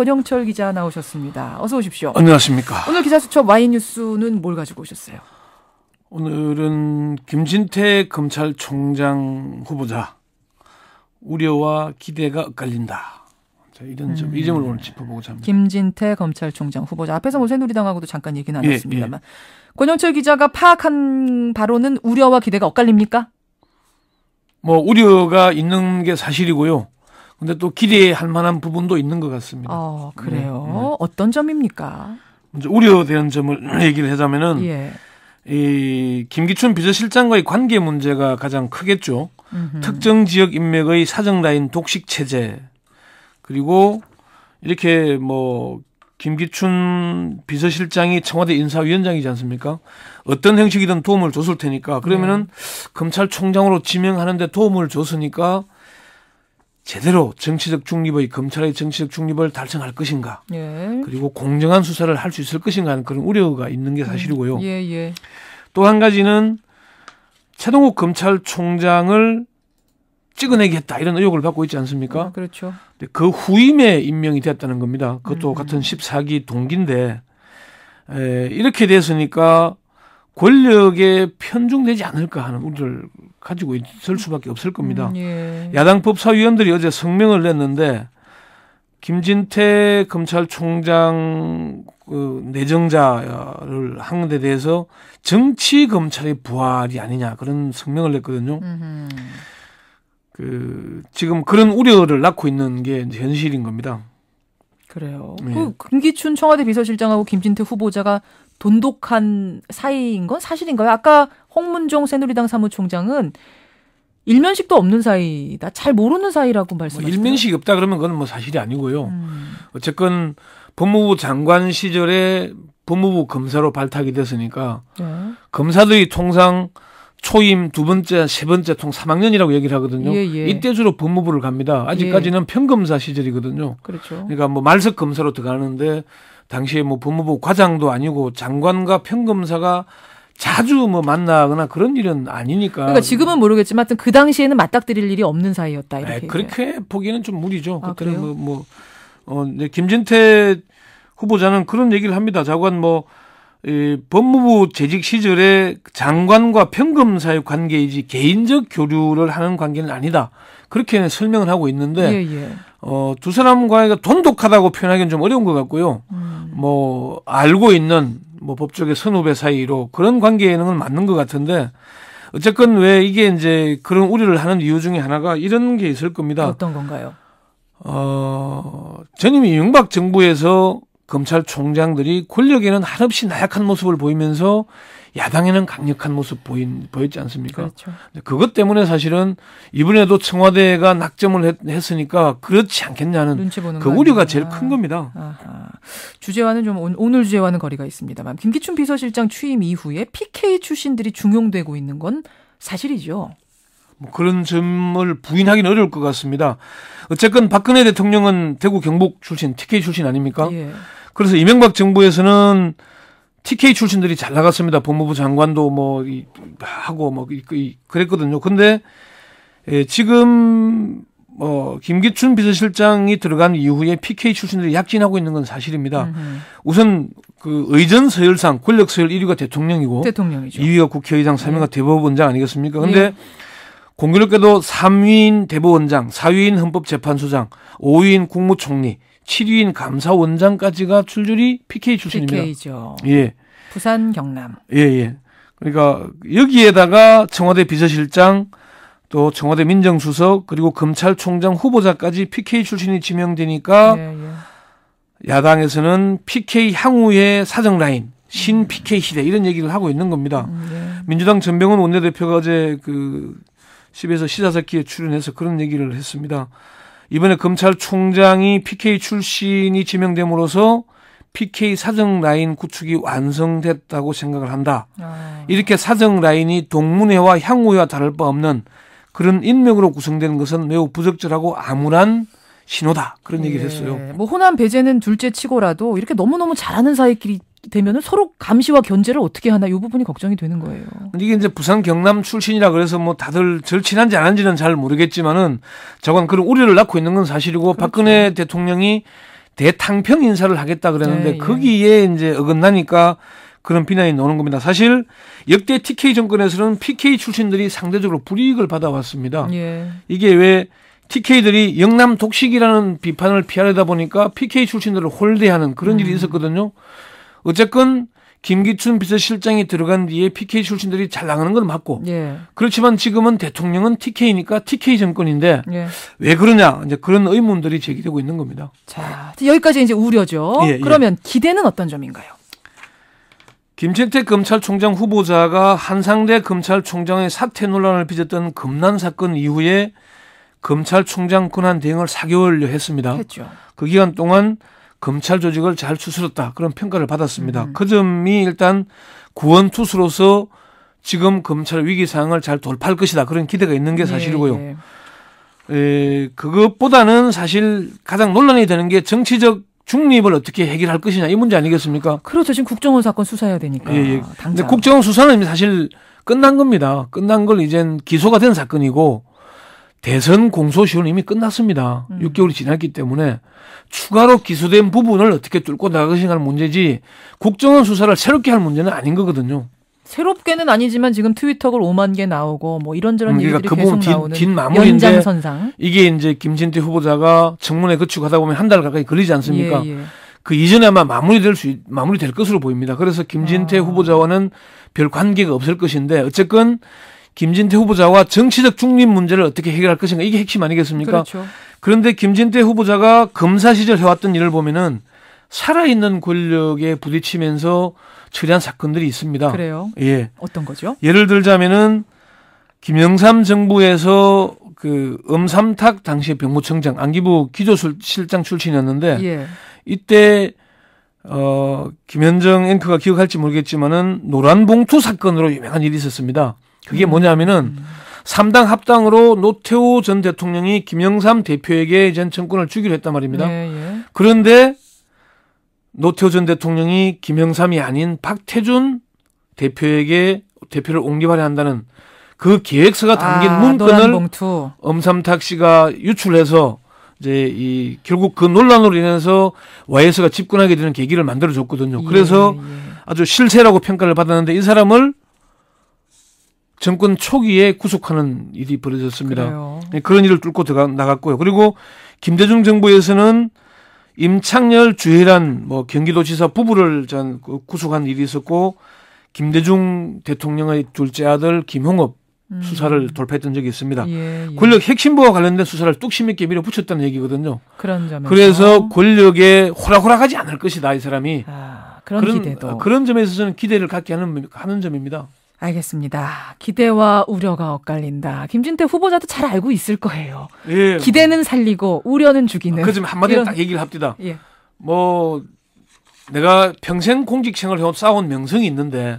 권영철 기자 나오셨습니다. 어서 오십시오. 안녕하십니까. 오늘 기자수첩 와이뉴스는 뭘 가지고 오셨어요? 오늘은 김진태 검찰총장 후보자 우려와 기대가 엇갈린다. 이런 점, 음. 이 점을 음. 오늘 짚어보고자 합니다. 김진태 검찰총장 후보자 앞에서 뭐 새누리당하고도 잠깐 얘기 예, 나눴습니다만 예, 예. 권영철 기자가 파악한 바로는 우려와 기대가 엇갈립니까? 뭐 우려가 있는 게 사실이고요. 근데 또 기대할 만한 부분도 있는 것 같습니다. 어, 그래요. 네, 네. 어떤 점입니까? 이제 우려되는 점을 얘기를 하자면은 예. 이 김기춘 비서실장과의 관계 문제가 가장 크겠죠. 음흠. 특정 지역 인맥의 사정 라인 독식 체제 그리고 이렇게 뭐 김기춘 비서실장이 청와대 인사위원장이지 않습니까? 어떤 형식이든 도움을 줬을 테니까 그러면은 네. 검찰총장으로 지명하는데 도움을 줬으니까 제대로 정치적 중립의 검찰의 정치적 중립을 달성할 것인가 예. 그리고 공정한 수사를 할 수 있을 것인가 하는 그런 우려가 있는 게 음, 사실이고요. 예, 예. 또 한 가지는 최동욱 검찰총장을 찍어내겠다 이런 의혹을 받고 있지 않습니까? 아, 그렇죠. 그 후임에 임명이 됐다는 겁니다. 그것도 음. 같은 14기 동기인데 에, 이렇게 됐으니까 권력에 편중되지 않을까 하는 우려를 가지고 있을 수밖에 없을 겁니다. 음, 예. 야당법 사위원들이 어제 성명을 냈는데 김진태 검찰총장 그 내정자를 한 것에 대해서 정치 검찰의 부활이 아니냐 그런 성명을 냈거든요. 음흠. 그 지금 그런 우려를 낳고 있는 게 현실인 겁니다. 그래요. 예. 그 김기춘 청와대 비서실장하고 김진태 후보자가 돈독한 사이인 건 사실인가요? 아까 홍문종 새누리당 사무총장은 일면식도 없는 사이다. 잘 모르는 사이라고 말씀하셨어요. 뭐 일면식이 없다 그러면 그건 뭐 사실이 아니고요. 음. 어쨌건 법무부 장관 시절에 법무부 검사로 발탁이 됐으니까 예. 검사들이 통상 초임 두 번째, 세 번째 통 3학년이라고 얘기를 하거든요. 예, 예. 이때 주로 법무부를 갑니다. 아직까지는 예. 평검사 시절이거든요. 그렇죠. 그러니까 뭐 말석 검사로 들어가는데 당시에 뭐 법무부 과장도 아니고 장관과 평검사가 자주 뭐 만나거나 그런 일은 아니니까. 그러니까 지금은 모르겠지만 하여튼 그 당시에는 맞닥뜨릴 일이 없는 사이였다. 이렇게. 에, 그렇게 보기에는 좀 무리죠. 아, 그때는 뭐, 뭐, 어, 김진태 후보자는 그런 얘기를 합니다. 자관 뭐이 법무부 재직 시절에 장관과 평검 사의 관계이지 개인적 교류를 하는 관계는 아니다. 그렇게 설명을 하고 있는데 예, 예. 어, 두 사람과의 그 돈독하다고 표현하기는 좀 어려운 것 같고요. 음. 뭐 알고 있는 뭐 법조계 선후배 사이로 그런 관계는 에 맞는 것 같은데 어쨌건 왜 이게 이제 그런 우려를 하는 이유 중에 하나가 이런 게 있을 겁니다. 어떤 건가요? 어, 전임 이명박 정부에서 검찰총장들이 권력에는 한없이 나약한 모습을 보이면서 야당에는 강력한 모습 보인, 보였지 않습니까? 그렇죠. 그것 때문에 사실은 이번에도 청와대가 낙점을 했, 으니까 그렇지 않겠냐는 눈치 보는 그 우려가 제일 큰 겁니다. 아하. 주제와는 좀 오늘 주제와는 거리가 있습니다만 김기춘 비서실장 취임 이후에 PK 출신들이 중용되고 있는 건 사실이죠. 뭐 그런 점을 부인하기는 어려울 것 같습니다. 어쨌건 박근혜 대통령은 대구 경북 출신, TK 출신 아닙니까? 예. 그래서 이명박 정부에서는 TK 출신들이 잘 나갔습니다. 법무부 장관도 뭐 이, 하고 뭐 이, 이, 그랬거든요. 근데 예, 지금 어 김기춘 비서실장이 들어간 이후에 PK 출신들이 약진하고 있는 건 사실입니다. 음흠. 우선 그 의전 서열상 권력 서열 1위가 대통령이고 대통령이죠. 2위가 국회의장, 3위가 네. 대법원장 아니겠습니까? 근데 네. 공교롭게도 3위인 대법원장, 4위인 헌법재판소장, 5위인 국무총리, 7위인 감사원장까지가 출줄이 PK 출신입니다. PK죠. 예. 부산 경남. 예, 예. 그러니까 여기에다가 청와대 비서실장 또 청와대 민정수석 그리고 검찰총장 후보자까지 PK 출신이 지명되니까 예, 예. 야당에서는 PK 향후의 사정 라인 신 음. PK 시대 이런 얘기를 하고 있는 겁니다. 음, 예. 민주당 전병훈 원내대표가 어제 그 10에서 시사사키에 출연해서 그런 얘기를 했습니다. 이번에 검찰총장이 PK 출신이 지명됨으로써 PK 사정 라인 구축이 완성됐다고 생각을 한다. 아. 이렇게 사정 라인이 동문회와 향후회와 다를 바 없는 그런 인명으로 구성된 것은 매우 부적절하고 암울한 신호다. 그런 예. 얘기를 했어요. 뭐 호남 배제는 둘째 치고라도 이렇게 너무너무 잘하는 사이끼리 되면은 서로 감시와 견제를 어떻게 하나 이 부분이 걱정이 되는 거예요. 이게 이제 부산 경남 출신이라 그래서 뭐 다들 절친한지 안 한지는 잘 모르겠지만은 저건 그런 우려를 낳고 있는 건 사실이고 그렇죠. 박근혜 대통령이 대탕평 인사를 하겠다 그랬는데 네, 예. 거기에 예. 이제 어긋나니까 그런 비난이 나오는 겁니다. 사실 역대 TK 정권에서는 PK 출신들이 상대적으로 불이익을 받아왔습니다. 예. 이게 왜 TK들이 영남 독식이라는 비판을 피하려다 보니까 PK 출신들을 홀대하는 그런 일이 음. 있었거든요. 어쨌건 김기춘 비서실장이 들어간 뒤에 PK 출신들이 잘 나가는 건 맞고 예. 그렇지만 지금은 대통령은 TK니까 TK 정권인데 예. 왜 그러냐 이제 그런 의문들이 제기되고 있는 겁니다. 자 여기까지 이제 우려죠. 예, 예. 그러면 기대는 어떤 점인가요? 김진태 검찰총장 후보자가 한상대 검찰총장의 사퇴 논란을 빚었던 금난 사건 이후에 검찰총장 권한 대행을 사개월 했습니다. 했죠. 그 기간 동안 검찰 조직을 잘 추스렀다 그런 평가를 받았습니다. 음. 그 점이 일단 구원 투수로서 지금 검찰 위기 상황을 잘 돌파할 것이다 그런 기대가 있는 게 예, 사실이고요. 예, 예. 에, 그것보다는 사실 가장 논란이 되는 게 정치적 중립을 어떻게 해결할 것이냐 이 문제 아니겠습니까? 그렇죠. 지금 국정원 사건 수사해야 되니까. 예, 예. 당장. 근데 국정원 수사는 사실 끝난 겁니다. 끝난 걸 이젠 기소가 된 사건이고 대선 공소시효는 이미 끝났습니다. 음. 6개월이 지났기 때문에 추가로 기소된 부분을 어떻게 뚫고 나가시냐가 문제지 국정원 수사를 새롭게 할 문제는 아닌 거거든요. 새롭게는 아니지만 지금 트위터글 5만 개 나오고 뭐 이런저런 음, 그러니까 얘기들이 그 계속 나오는 뒷마무리인데 연장선상. 이게 이제 김진태 후보자가 청문회 그축하다 보면 한 달 가까이 걸리지 않습니까? 예, 예. 그 이전에 아마 마무리될 수 마무리될 것으로 보입니다. 그래서 김진태 아. 후보자와는 별 관계가 없을 것인데 어쨌건 김진태 후보자와 정치적 중립 문제를 어떻게 해결할 것인가 이게 핵심 아니겠습니까? 그렇죠. 그런데 김진태 후보자가 검사 시절 해왔던 일을 보면은 살아있는 권력에 부딪히면서 처리한 사건들이 있습니다. 그래요? 예. 어떤 거죠? 예를 들자면은 김영삼 정부에서 그 음삼탁 당시 병무청장 안기부 기조실장 출신이었는데 예. 이때 어 김현정 앵커가 기억할지 모르겠지만은 노란 봉투 사건으로 유명한 일이 있었습니다. 그게 뭐냐면은 음. 3당 합당으로 노태우 전 대통령이 김영삼 대표에게 전제 정권을 주기로 했단 말입니다. 예, 예. 그런데 노태우 전 대통령이 김영삼이 아닌 박태준 대표에게 대표를 옮립발려 한다는 그 계획서가 담긴 아, 문건을 엄삼탁 씨가 유출해서 이제 이 결국 그 논란으로 인해서 와이에스가 집권하게 되는 계기를 만들어 줬거든요. 예, 그래서 예, 아주 실세라고 평가를 받았는데 이 사람을 정권 초기에 구속하는 일이 벌어졌습니다. 그래요. 예, 그런 일을 뚫고 들어가 나갔고요. 그리고 김대중 정부에서는 임창열, 주혜란 뭐 경기도지사 부부를 전 그 구속한 일이 있었고 김대중 대통령의 둘째 아들 김홍업 음. 수사를 돌파했던 적이 있습니다. 예, 예. 권력 핵심부와 관련된 수사를 뚝심 있게 밀어붙였다는 얘기거든요. 그런 점에서 그래서 권력에 호락호락하지 않을 것이다 이 사람이. 아, 그런, 그런 기대도 그런 점에 서저는 기대를 갖게 하는 하는 점입니다. 알겠습니다. 기대와 우려가 엇갈린다. 김진태 후보자도 잘 알고 있을 거예요. 예. 기대는 살리고 우려는 죽이는. 그좀 한마디 이런... 딱 얘기를 합디다. 예. 뭐 내가 평생 공직생활 해온 싸운 명성이 있는데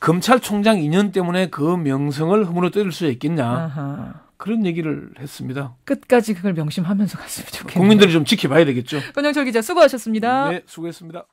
검찰총장 인연 때문에 그 명성을 허물어뜨릴 수 있겠냐. 아하. 그런 얘기를 했습니다. 끝까지 그걸 명심하면서 갔으면 좋겠네요. 국민들이 좀 지켜봐야 되겠죠. 권영철 기자 수고하셨습니다. 네, 수고했습니다.